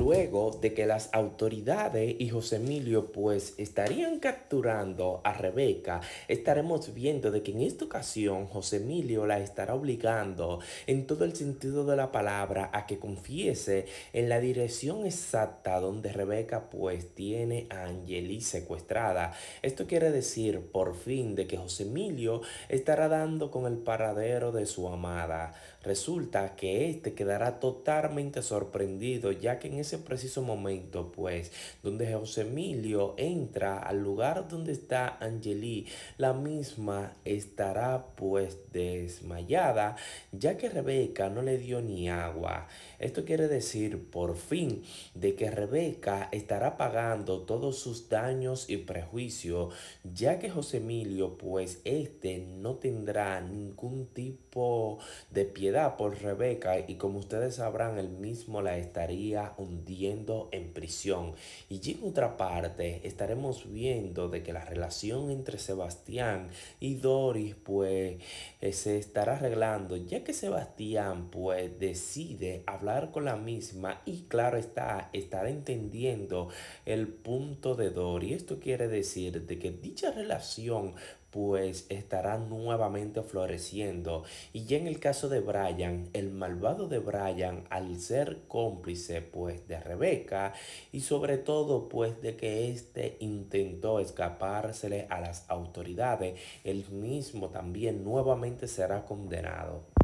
luego de que las autoridades y José Emilio pues estarían capturando a Rebeca, estaremos viendo de que en esta ocasión José Emilio la estará obligando en todo el sentido de la palabra a que confiese en la dirección exacta donde Rebeca pues tiene a Angeli secuestrada. Esto quiere decir por fin de que José Emilio estará dando con el paradero de su amada. Resulta que este quedará totalmente sorprendido ya que en ese preciso momento, pues, donde José Emilio entra al lugar donde está Angelí la misma estará pues desmayada, ya que Rebeca no le dio ni agua. Esto quiere decir, por fin, de que Rebeca estará pagando todos sus daños y prejuicios, ya que José Emilio, pues, este no tendrá ningún tipo de piedad por Rebeca y como ustedes sabrán, el mismo la estaría hundiendo en prisión. Y en otra parte estaremos viendo de que la relación entre Sebastián y Doris pues eh, se estará arreglando ya que Sebastián pues decide hablar con la misma y claro está, estará entendiendo el punto de Doris. Esto quiere decir de que dicha relación pues estará nuevamente floreciendo. Y ya en el caso de Brian, el malvado de Brian, al ser cómplice pues de Rebeca y sobre todo pues de que éste intentó escapársele a las autoridades, él mismo también nuevamente será condenado.